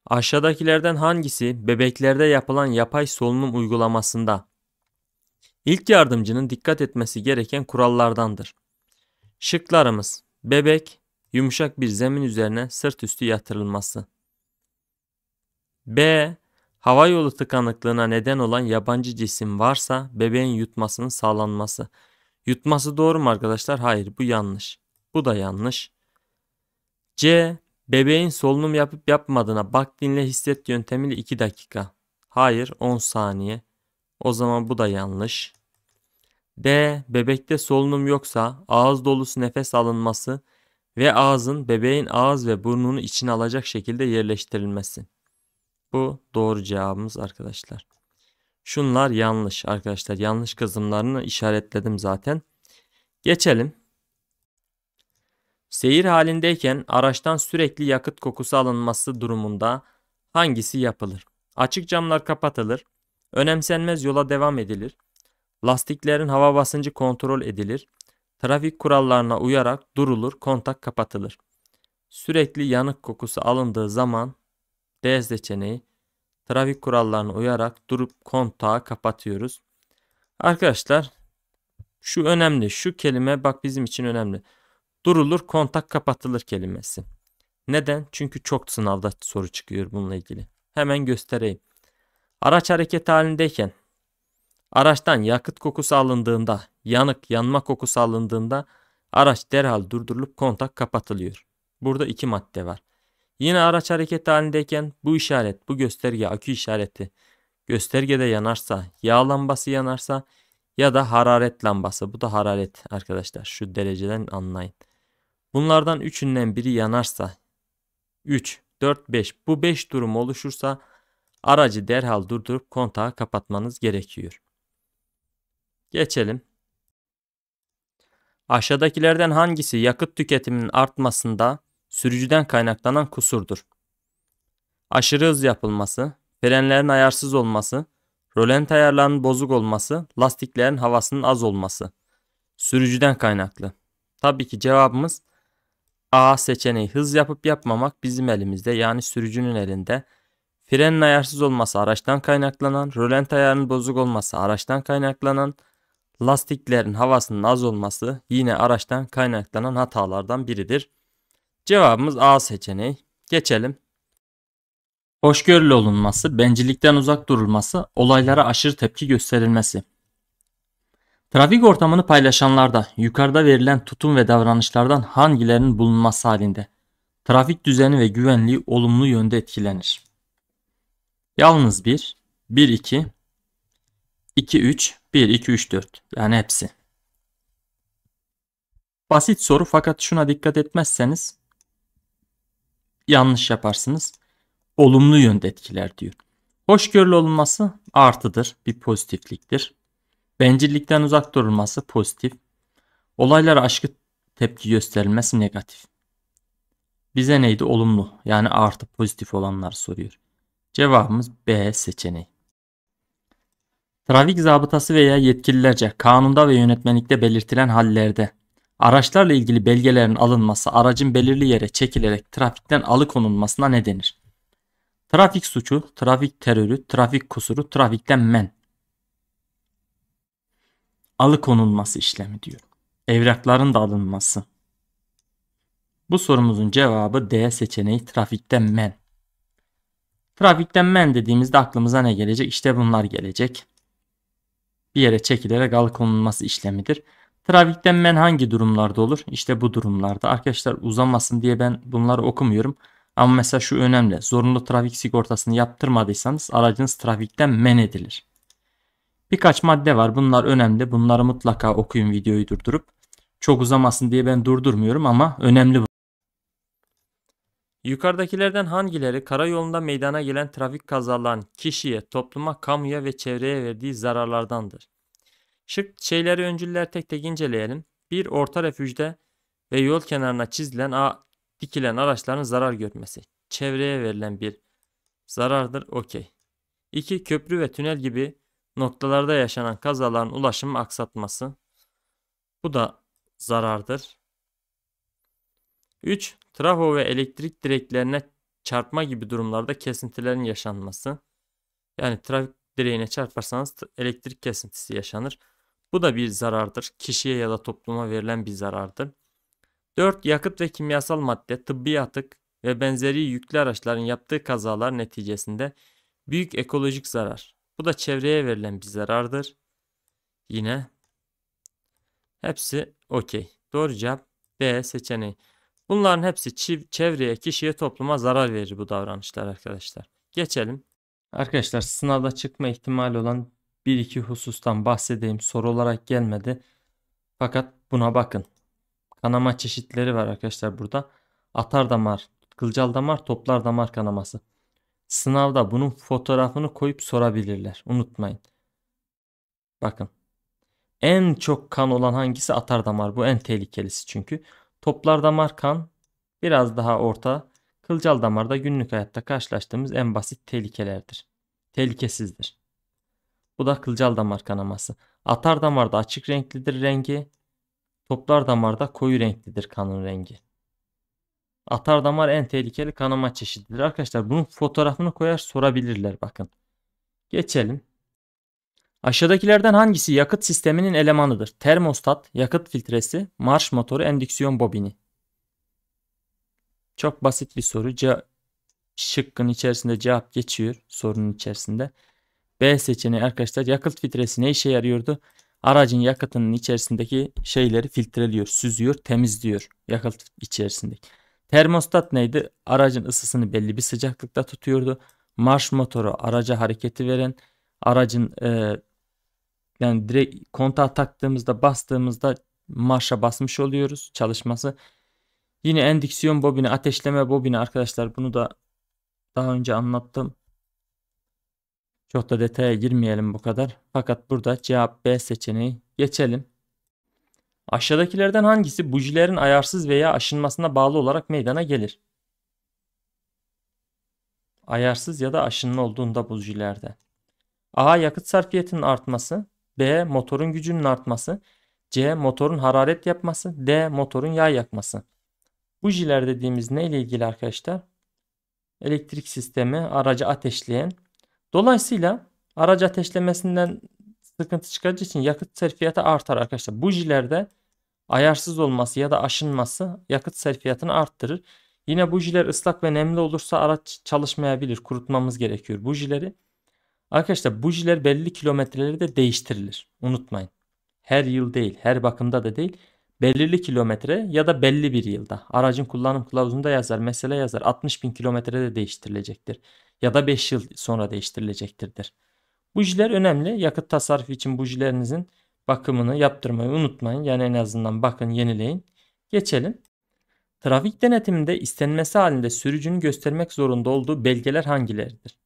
Aşağıdakilerden hangisi bebeklerde yapılan yapay solunum uygulamasında? ilk yardımcının dikkat etmesi gereken kurallardandır. Şıklarımız bebek yumuşak bir zemin üzerine sırt üstü yatırılması. B. Hava yolu tıkanıklığına neden olan yabancı cisim varsa bebeğin yutmasının sağlanması. Yutması doğru mu arkadaşlar? Hayır bu yanlış. Bu da yanlış. C. Bebeğin solunum yapıp yapmadığına bak dinle hisset yöntemiyle 2 dakika. Hayır 10 saniye. O zaman bu da yanlış. D. Bebekte solunum yoksa ağız dolusu nefes alınması ve ağzın bebeğin ağız ve burnunu içine alacak şekilde yerleştirilmesi. Bu doğru cevabımız arkadaşlar. Şunlar yanlış arkadaşlar. Yanlış kızımlarını işaretledim zaten. Geçelim. Seyir halindeyken araçtan sürekli yakıt kokusu alınması durumunda hangisi yapılır? Açık camlar kapatılır, önemsenmez yola devam edilir, lastiklerin hava basıncı kontrol edilir, trafik kurallarına uyarak durulur, kontak kapatılır. Sürekli yanık kokusu alındığı zaman D seçeneği trafik kurallarına uyarak durup kontağı kapatıyoruz. Arkadaşlar şu önemli, şu kelime bak bizim için önemli. Durulur kontak kapatılır kelimesi. Neden? Çünkü çok sınavda soru çıkıyor bununla ilgili. Hemen göstereyim. Araç hareket halindeyken araçtan yakıt kokusu alındığında yanık yanma kokusu alındığında araç derhal durdurulup kontak kapatılıyor. Burada iki madde var. Yine araç hareket halindeyken bu işaret, bu gösterge, akü işareti göstergede yanarsa, yağ lambası yanarsa ya da hararet lambası. Bu da hararet arkadaşlar. Şu dereceden anlayın. Bunlardan üçünden biri yanarsa 3, 4, 5 bu 5 durum oluşursa aracı derhal durdurup kontağı kapatmanız gerekiyor. Geçelim. Aşağıdakilerden hangisi yakıt tüketiminin artmasında sürücüden kaynaklanan kusurdur? Aşırı hız yapılması, frenlerin ayarsız olması, rölant ayarlarının bozuk olması, lastiklerin havasının az olması. Sürücüden kaynaklı. Tabii ki cevabımız A seçeneği hız yapıp yapmamak bizim elimizde yani sürücünün elinde. Frenin ayarsız olması araçtan kaynaklanan, rölant ayarının bozuk olması araçtan kaynaklanan, lastiklerin havasının az olması yine araçtan kaynaklanan hatalardan biridir. Cevabımız A seçeneği. Geçelim. Hoşgörülü olunması, bencillikten uzak durulması, olaylara aşırı tepki gösterilmesi. Trafik ortamını paylaşanlarda yukarıda verilen tutum ve davranışlardan hangilerinin bulunması halinde trafik düzeni ve güvenliği olumlu yönde etkilenir? Yalnız 1, 1 2, 2 3, 1 2 3 4 yani hepsi. Basit soru fakat şuna dikkat etmezseniz yanlış yaparsınız. Olumlu yönde etkiler diyor. Hoşgörülü olunması artıdır, bir pozitifliktir. Bencillikten uzak durulması pozitif. Olaylara aşkı tepki gösterilmesi negatif. Bize neydi olumlu yani artı pozitif olanlar soruyor. Cevabımız B seçeneği. Trafik zabıtası veya yetkililerce kanunda ve yönetmenlikte belirtilen hallerde araçlarla ilgili belgelerin alınması aracın belirli yere çekilerek trafikten alıkonulmasına ne denir? Trafik suçu, trafik terörü, trafik kusuru, trafikten men alıkonulması işlemi diyor. Evrakların da alınması. Bu sorumuzun cevabı D seçeneği trafikten men. Trafikten men dediğimizde aklımıza ne gelecek? İşte bunlar gelecek. Bir yere çekilerek alıkonulması işlemidir. Trafikten men hangi durumlarda olur? İşte bu durumlarda. Arkadaşlar uzamasın diye ben bunları okumuyorum. Ama mesela şu önemli. Zorunlu trafik sigortasını yaptırmadıysanız aracınız trafikten men edilir. Birkaç madde var. Bunlar önemli. Bunları mutlaka okuyun videoyu durdurup. Çok uzamasın diye ben durdurmuyorum ama önemli bu. Yukarıdakilerden hangileri karayolunda meydana gelen trafik kazalarının kişiye, topluma, kamuya ve çevreye verdiği zararlardandır? Şık şeyleri öncüller tek tek inceleyelim. Bir orta refüjde ve yol kenarına çizilen a, dikilen araçların zarar görmesi. Çevreye verilen bir zarardır. Okey. 2. Köprü ve tünel gibi noktalarda yaşanan kazaların ulaşım aksatması. Bu da zarardır. 3. Trafo ve elektrik direklerine çarpma gibi durumlarda kesintilerin yaşanması. Yani trafik direğine çarparsanız elektrik kesintisi yaşanır. Bu da bir zarardır. Kişiye ya da topluma verilen bir zarardır. 4. Yakıt ve kimyasal madde, tıbbi atık ve benzeri yüklü araçların yaptığı kazalar neticesinde büyük ekolojik zarar, bu da çevreye verilen bir zarardır. Yine hepsi okey. Doğru cevap B seçeneği. Bunların hepsi çevreye, kişiye, topluma zarar verir bu davranışlar arkadaşlar. Geçelim. Arkadaşlar sınavda çıkma ihtimali olan bir iki husustan bahsedeyim. Soru olarak gelmedi. Fakat buna bakın. Kanama çeşitleri var arkadaşlar burada. Atar damar, kılcal damar, toplar damar kanaması sınavda bunun fotoğrafını koyup sorabilirler. Unutmayın. Bakın. En çok kan olan hangisi atar damar? Bu en tehlikelisi çünkü. Toplar damar kan biraz daha orta. Kılcal damarda günlük hayatta karşılaştığımız en basit tehlikelerdir. Tehlikesizdir. Bu da kılcal damar kanaması. Atar damarda açık renklidir rengi. Toplar damarda koyu renklidir kanın rengi. Atar damar en tehlikeli kanama çeşididir. Arkadaşlar bunun fotoğrafını koyar sorabilirler bakın. Geçelim. Aşağıdakilerden hangisi yakıt sisteminin elemanıdır? Termostat, yakıt filtresi, marş motoru, endüksiyon bobini. Çok basit bir soru. Ce şıkkın içerisinde cevap geçiyor sorunun içerisinde. B seçeneği arkadaşlar yakıt filtresi ne işe yarıyordu? Aracın yakıtının içerisindeki şeyleri filtreliyor, süzüyor, temizliyor yakıt içerisindeki. Termostat neydi? Aracın ısısını belli bir sıcaklıkta tutuyordu. Marş motoru araca hareketi veren, aracın e, yani direkt kontağı taktığımızda bastığımızda marşa basmış oluyoruz çalışması. Yine endiksiyon bobini, ateşleme bobini arkadaşlar bunu da daha önce anlattım. Çok da detaya girmeyelim bu kadar. Fakat burada cevap B seçeneği geçelim. Aşağıdakilerden hangisi bujilerin ayarsız veya aşınmasına bağlı olarak meydana gelir? Ayarsız ya da aşınma olduğunda bujilerde. A. Yakıt sarfiyetinin artması. B. Motorun gücünün artması. C. Motorun hararet yapması. D. Motorun yağ yakması. Bujiler dediğimiz ne ile ilgili arkadaşlar? Elektrik sistemi aracı ateşleyen. Dolayısıyla aracı ateşlemesinden sıkıntı çıkacağı için yakıt serfiyatı artar arkadaşlar. Bujilerde Ayarsız olması ya da aşınması yakıt serfiyatını arttırır. Yine bujiler ıslak ve nemli olursa araç çalışmayabilir. Kurutmamız gerekiyor bujileri. Arkadaşlar bujiler belli kilometreleri de değiştirilir. Unutmayın. Her yıl değil, her bakımda da değil. Belirli kilometre ya da belli bir yılda. Aracın kullanım kılavuzunda yazar, mesele yazar. 60 bin kilometrede de değiştirilecektir. Ya da 5 yıl sonra değiştirilecektirdir. Bujiler önemli. Yakıt tasarrufu için bujilerinizin bakımını yaptırmayı unutmayın. Yani en azından bakın yenileyin. Geçelim. Trafik denetiminde istenmesi halinde sürücünün göstermek zorunda olduğu belgeler hangileridir?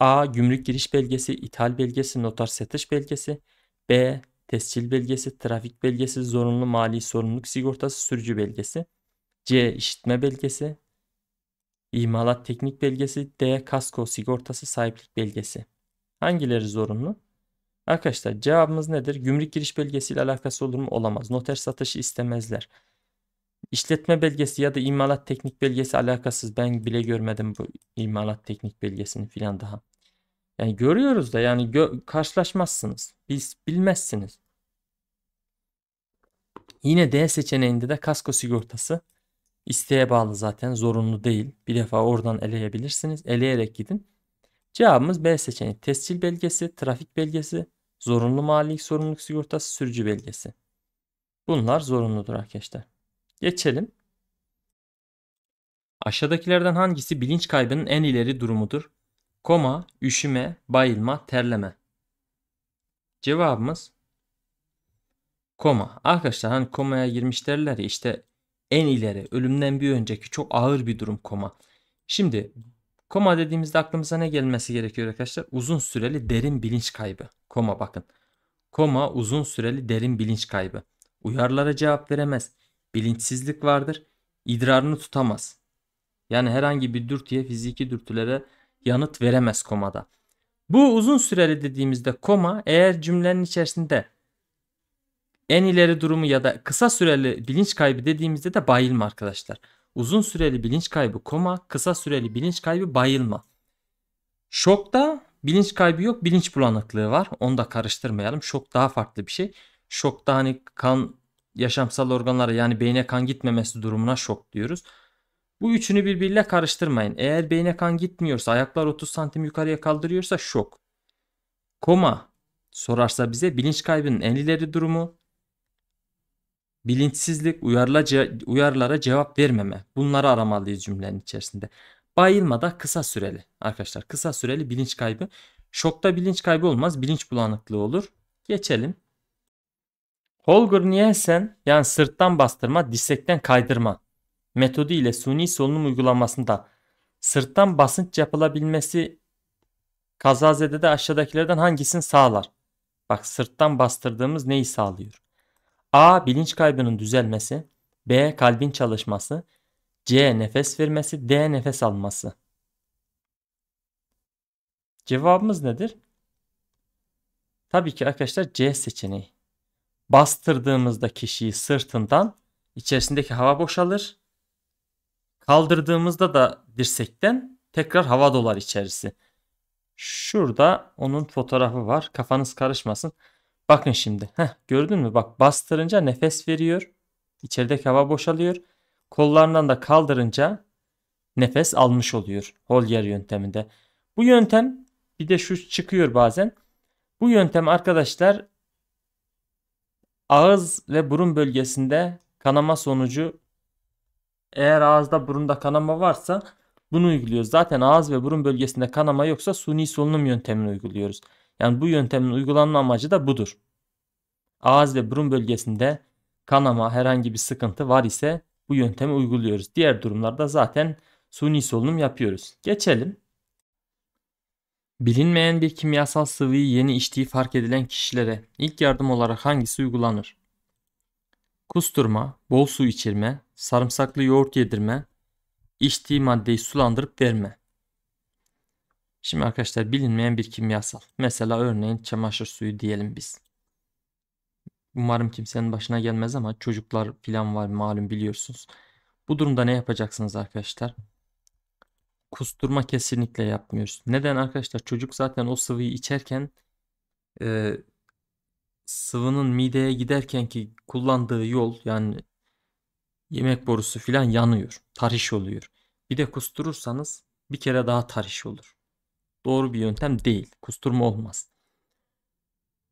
A. Gümrük giriş belgesi, ithal belgesi, notar satış belgesi. B. Tescil belgesi, trafik belgesi, zorunlu mali sorumluluk sigortası, sürücü belgesi. C. İşitme belgesi. İmalat teknik belgesi. D. Kasko sigortası, sahiplik belgesi. Hangileri zorunlu? Arkadaşlar cevabımız nedir? Gümrük giriş Belgesi ile alakası olur mu? Olamaz. Noter satışı istemezler. İşletme belgesi ya da imalat teknik belgesi alakasız. Ben bile görmedim bu imalat teknik belgesini filan daha. Yani görüyoruz da yani gö karşılaşmazsınız. Biz bilmezsiniz. Yine D seçeneğinde de kasko sigortası isteğe bağlı zaten zorunlu değil. Bir defa oradan eleyebilirsiniz. Eleyerek gidin. Cevabımız B seçeneği. Tescil belgesi, trafik belgesi, Zorunlu mali sorumluluk sigortası sürücü belgesi. Bunlar zorunludur arkadaşlar. Geçelim. Aşağıdakilerden hangisi bilinç kaybının en ileri durumudur? Koma, üşüme, bayılma, terleme. Cevabımız koma. Arkadaşlar hani komaya girmiş derler ya işte en ileri ölümden bir önceki çok ağır bir durum koma. Şimdi koma dediğimizde aklımıza ne gelmesi gerekiyor arkadaşlar? Uzun süreli derin bilinç kaybı. Koma bakın. Koma uzun süreli derin bilinç kaybı. Uyarlara cevap veremez. Bilinçsizlik vardır. İdrarını tutamaz. Yani herhangi bir dürtüye, fiziki dürtülere yanıt veremez komada. Bu uzun süreli dediğimizde koma eğer cümlenin içerisinde en ileri durumu ya da kısa süreli bilinç kaybı dediğimizde de bayılma arkadaşlar. Uzun süreli bilinç kaybı koma, kısa süreli bilinç kaybı bayılma. Şokta Bilinç kaybı yok, bilinç bulanıklığı var. Onu da karıştırmayalım. Şok daha farklı bir şey. Şok da hani kan yaşamsal organlara yani beyne kan gitmemesi durumuna şok diyoruz. Bu üçünü birbiriyle karıştırmayın. Eğer beyne kan gitmiyorsa, ayaklar 30 santim yukarıya kaldırıyorsa şok. Koma sorarsa bize bilinç kaybının en ileri durumu. Bilinçsizlik, uyarla, uyarılara cevap vermeme. Bunları aramalıyız cümlenin içerisinde. Bayılma da kısa süreli arkadaşlar. Kısa süreli bilinç kaybı. Şokta bilinç kaybı olmaz. Bilinç bulanıklığı olur. Geçelim. Holger Nielsen yani sırttan bastırma, dissekten kaydırma metodu ile suni solunum uygulamasında sırttan basınç yapılabilmesi kazazede de aşağıdakilerden hangisini sağlar? Bak sırttan bastırdığımız neyi sağlıyor? A. Bilinç kaybının düzelmesi. B. Kalbin çalışması. C. Nefes vermesi. D. Nefes alması. Cevabımız nedir? Tabii ki arkadaşlar C seçeneği. Bastırdığımızda kişiyi sırtından içerisindeki hava boşalır. Kaldırdığımızda da dirsekten tekrar hava dolar içerisi. Şurada onun fotoğrafı var. Kafanız karışmasın. Bakın şimdi. Heh, gördün mü? Bak bastırınca nefes veriyor. İçerideki hava boşalıyor. Kollarından da kaldırınca nefes almış oluyor Holger yönteminde. Bu yöntem bir de şu çıkıyor bazen. Bu yöntem arkadaşlar ağız ve burun bölgesinde kanama sonucu eğer ağızda burunda kanama varsa bunu uyguluyoruz. Zaten ağız ve burun bölgesinde kanama yoksa suni solunum yöntemini uyguluyoruz. Yani bu yöntemin uygulanma amacı da budur. Ağız ve burun bölgesinde kanama herhangi bir sıkıntı var ise bu yöntemi uyguluyoruz. Diğer durumlarda zaten suni solunum yapıyoruz. Geçelim. Bilinmeyen bir kimyasal sıvıyı yeni içtiği fark edilen kişilere ilk yardım olarak hangisi uygulanır? Kusturma, bol su içirme, sarımsaklı yoğurt yedirme, içtiği maddeyi sulandırıp verme. Şimdi arkadaşlar bilinmeyen bir kimyasal. Mesela örneğin çamaşır suyu diyelim biz. Umarım kimsenin başına gelmez ama çocuklar filan var malum biliyorsunuz. Bu durumda ne yapacaksınız arkadaşlar? Kusturma kesinlikle yapmıyoruz. Neden arkadaşlar? Çocuk zaten o sıvıyı içerken e, sıvının mideye giderken ki kullandığı yol yani yemek borusu filan yanıyor. Tarış oluyor. Bir de kusturursanız bir kere daha tarış olur. Doğru bir yöntem değil. Kusturma olmaz.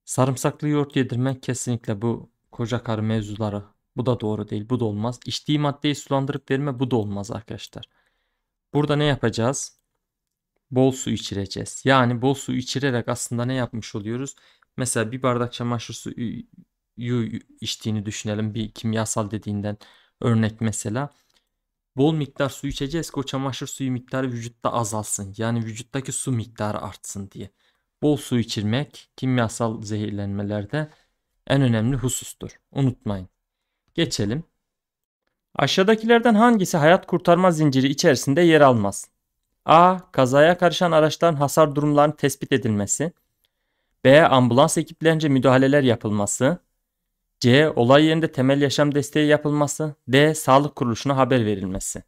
Sarımsaklı yoğurt yedirmek kesinlikle bu koca karı mevzuları. Bu da doğru değil. Bu da olmaz. İçtiği maddeyi sulandırıp verme bu da olmaz arkadaşlar. Burada ne yapacağız? Bol su içireceğiz. Yani bol su içirerek aslında ne yapmış oluyoruz? Mesela bir bardak çamaşır suyu içtiğini düşünelim. Bir kimyasal dediğinden örnek mesela. Bol miktar su içeceğiz ki o çamaşır suyu miktarı vücutta azalsın. Yani vücuttaki su miktarı artsın diye bol su içirmek kimyasal zehirlenmelerde en önemli husustur. Unutmayın. Geçelim. Aşağıdakilerden hangisi hayat kurtarma zinciri içerisinde yer almaz? A. Kazaya karışan araçların hasar durumlarının tespit edilmesi. B. Ambulans ekiplerince müdahaleler yapılması. C. Olay yerinde temel yaşam desteği yapılması. D. Sağlık kuruluşuna haber verilmesi.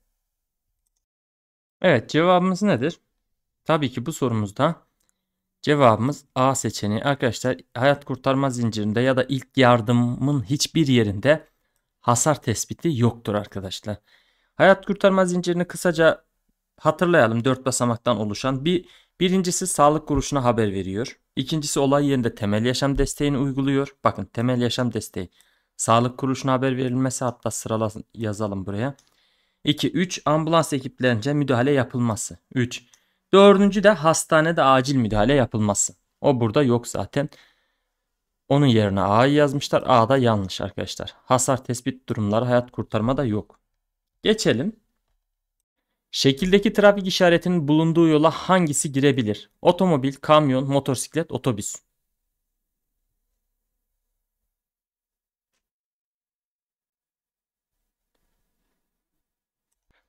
Evet cevabımız nedir? Tabii ki bu sorumuzda Cevabımız A seçeneği. Arkadaşlar hayat kurtarma zincirinde ya da ilk yardımın hiçbir yerinde hasar tespiti yoktur arkadaşlar. Hayat kurtarma zincirini kısaca hatırlayalım. Dört basamaktan oluşan bir birincisi sağlık kuruluşuna haber veriyor. İkincisi olay yerinde temel yaşam desteğini uyguluyor. Bakın temel yaşam desteği. Sağlık kuruluşuna haber verilmesi hatta sıralasın yazalım buraya. 2. 3. Ambulans ekiplerince müdahale yapılması. 3. Dördüncü de hastanede acil müdahale yapılması. O burada yok zaten. Onun yerine A'yı yazmışlar. A da yanlış arkadaşlar. Hasar tespit durumları hayat kurtarma da yok. Geçelim. Şekildeki trafik işaretinin bulunduğu yola hangisi girebilir? Otomobil, kamyon, motosiklet, otobüs.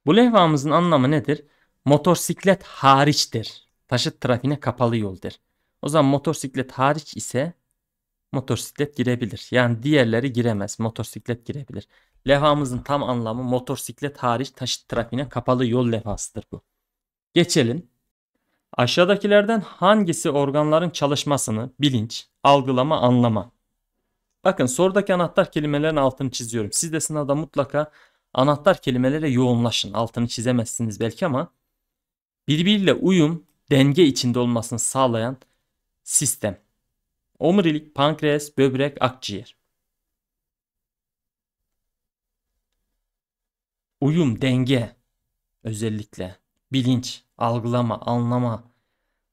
Bu levhamızın anlamı nedir? motosiklet hariçtir. Taşıt trafiğine kapalı yoldur. O zaman motosiklet hariç ise motosiklet girebilir. Yani diğerleri giremez. Motosiklet girebilir. Levhamızın tam anlamı motosiklet hariç taşıt trafiğine kapalı yol levhasıdır bu. Geçelim. Aşağıdakilerden hangisi organların çalışmasını bilinç, algılama, anlama? Bakın sorudaki anahtar kelimelerin altını çiziyorum. Siz de sınavda mutlaka anahtar kelimelere yoğunlaşın. Altını çizemezsiniz belki ama birbiriyle uyum, denge içinde olmasını sağlayan sistem. Omurilik, pankreas, böbrek, akciğer. Uyum, denge özellikle bilinç, algılama, anlama.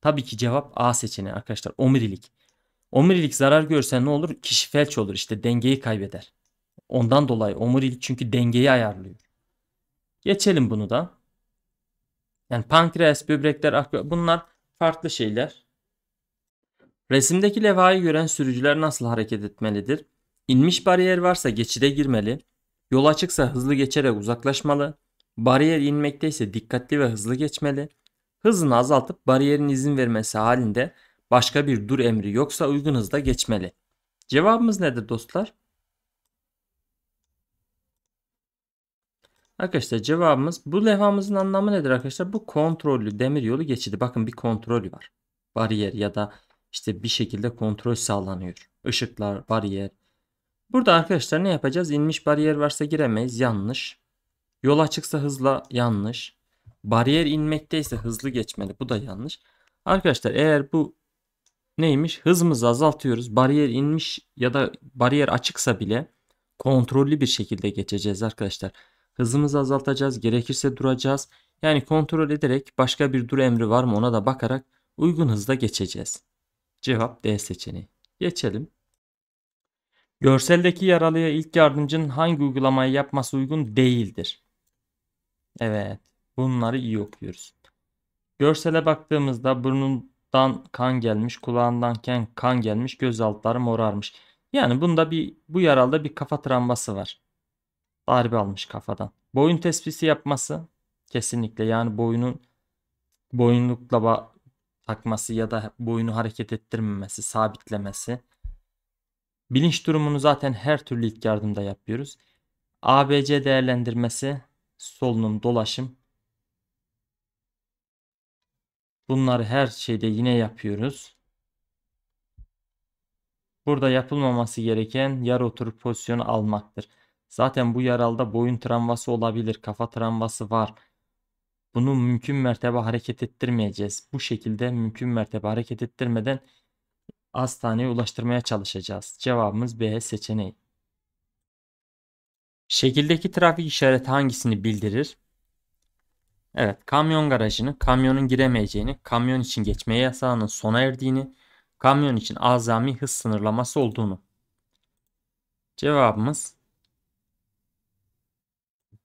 Tabii ki cevap A seçeneği arkadaşlar. Omurilik. Omurilik zarar görse ne olur? Kişi felç olur işte dengeyi kaybeder. Ondan dolayı omurilik çünkü dengeyi ayarlıyor. Geçelim bunu da. Yani pankreas, böbrekler, akciğer bunlar farklı şeyler. Resimdeki levhayı gören sürücüler nasıl hareket etmelidir? İnmiş bariyer varsa geçide girmeli, yol açıksa hızlı geçerek uzaklaşmalı, bariyer inmekteyse dikkatli ve hızlı geçmeli, hızını azaltıp bariyerin izin vermesi halinde başka bir dur emri yoksa uygun hızda geçmeli. Cevabımız nedir dostlar? Arkadaşlar cevabımız bu levhamızın anlamı nedir arkadaşlar? Bu kontrollü yolu geçidi. Bakın bir kontrolü var. Bariyer ya da işte bir şekilde kontrol sağlanıyor. Işıklar, bariyer. Burada arkadaşlar ne yapacağız? İnmiş bariyer varsa giremeyiz. Yanlış. Yol açıksa hızla yanlış. Bariyer inmekteyse hızlı geçmeli. Bu da yanlış. Arkadaşlar eğer bu neymiş? Hızımızı azaltıyoruz. Bariyer inmiş ya da bariyer açıksa bile kontrollü bir şekilde geçeceğiz arkadaşlar. Hızımızı azaltacağız, gerekirse duracağız. Yani kontrol ederek başka bir dur emri var mı ona da bakarak uygun hızda geçeceğiz. Cevap D seçeneği. Geçelim. Görseldeki yaralıya ilk yardımcının hangi uygulamayı yapması uygun değildir? Evet. Bunları iyi okuyoruz. Görsele baktığımızda burnundan kan gelmiş, kulağından kan gelmiş, göz altları morarmış. Yani bunda bir bu yaralda bir kafa travması var darbe almış kafadan. Boyun tespisi yapması kesinlikle yani boyunun boyunlukla takması ya da boyunu hareket ettirmemesi, sabitlemesi. Bilinç durumunu zaten her türlü ilk yardımda yapıyoruz. ABC değerlendirmesi, solunum, dolaşım. Bunları her şeyde yine yapıyoruz. Burada yapılmaması gereken yarı oturup pozisyonu almaktır. Zaten bu yaralda boyun travması olabilir, kafa travması var. Bunu mümkün mertebe hareket ettirmeyeceğiz. Bu şekilde mümkün mertebe hareket ettirmeden hastaneye ulaştırmaya çalışacağız. Cevabımız B seçeneği. Şekildeki trafik işareti hangisini bildirir? Evet, kamyon garajını, kamyonun giremeyeceğini, kamyon için geçmeye yasağının sona erdiğini, kamyon için azami hız sınırlaması olduğunu. Cevabımız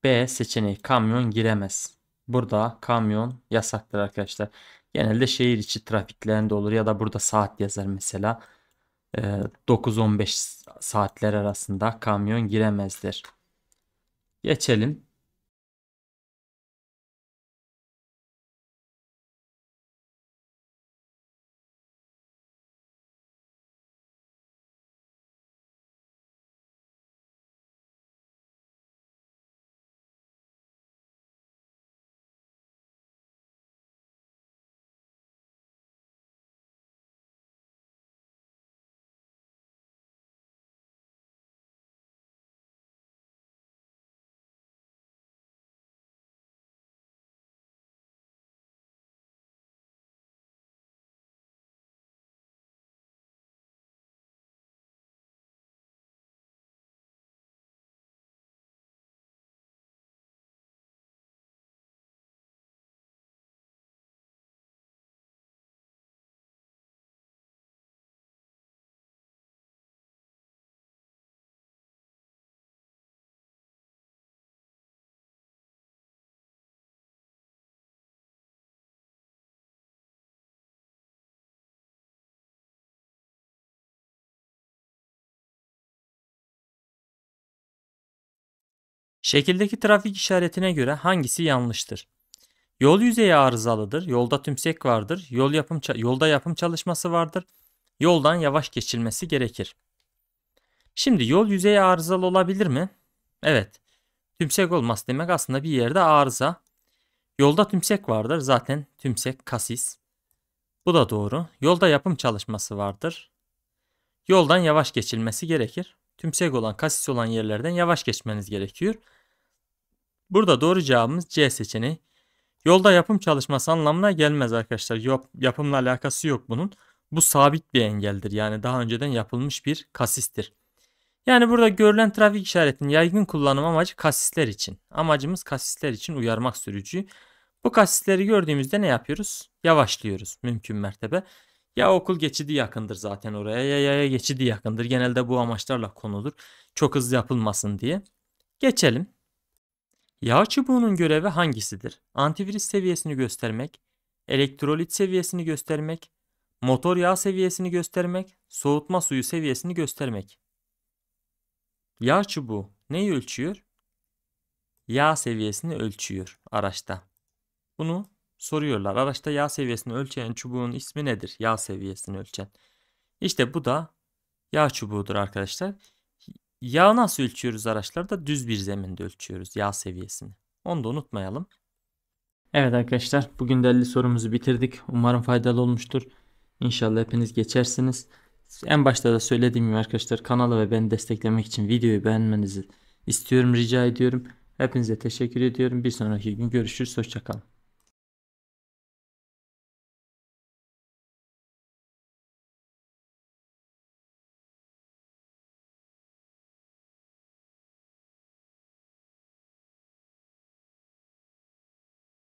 B seçeneği kamyon giremez. Burada kamyon yasaktır arkadaşlar. Genelde şehir içi trafiklerinde olur ya da burada saat yazar mesela. 9-15 ee, saatler arasında kamyon giremezdir. Geçelim. Şekildeki trafik işaretine göre hangisi yanlıştır? Yol yüzeyi arızalıdır. Yolda tümsek vardır. Yol yapım yolda yapım çalışması vardır. Yoldan yavaş geçilmesi gerekir. Şimdi yol yüzeyi arızalı olabilir mi? Evet. Tümsek olması demek aslında bir yerde arıza. Yolda tümsek vardır. Zaten tümsek kasis. Bu da doğru. Yolda yapım çalışması vardır. Yoldan yavaş geçilmesi gerekir tümsek olan kasis olan yerlerden yavaş geçmeniz gerekiyor. Burada doğru cevabımız C seçeneği. Yolda yapım çalışması anlamına gelmez arkadaşlar. Yap, yapımla alakası yok bunun. Bu sabit bir engeldir. Yani daha önceden yapılmış bir kasistir. Yani burada görülen trafik işaretinin yaygın kullanım amacı kasisler için. Amacımız kasisler için uyarmak sürücüyü. Bu kasisleri gördüğümüzde ne yapıyoruz? Yavaşlıyoruz mümkün mertebe. Ya okul geçidi yakındır zaten oraya ya yaya geçidi yakındır. Genelde bu amaçlarla konulur. Çok hızlı yapılmasın diye. Geçelim. Yağ çubuğunun görevi hangisidir? Antivirüs seviyesini göstermek, elektrolit seviyesini göstermek, motor yağ seviyesini göstermek, soğutma suyu seviyesini göstermek. Yağ çubuğu neyi ölçüyor? Yağ seviyesini ölçüyor araçta. Bunu soruyorlar. Araçta yağ seviyesini ölçen çubuğun ismi nedir? Yağ seviyesini ölçen. İşte bu da yağ çubuğudur arkadaşlar. Yağ nasıl ölçüyoruz araçlarda? Düz bir zeminde ölçüyoruz yağ seviyesini. Onu da unutmayalım. Evet arkadaşlar bugün de 50 sorumuzu bitirdik. Umarım faydalı olmuştur. İnşallah hepiniz geçersiniz. En başta da söylediğim gibi arkadaşlar kanalı ve beni desteklemek için videoyu beğenmenizi istiyorum rica ediyorum. Hepinize teşekkür ediyorum. Bir sonraki gün görüşürüz. Hoşçakalın.